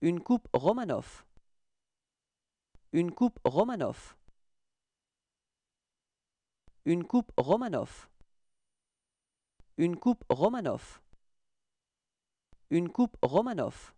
Une coupe Romanov. Une coupe Romanov. Une coupe Romanov. Une coupe Romanov. Une coupe Romanov.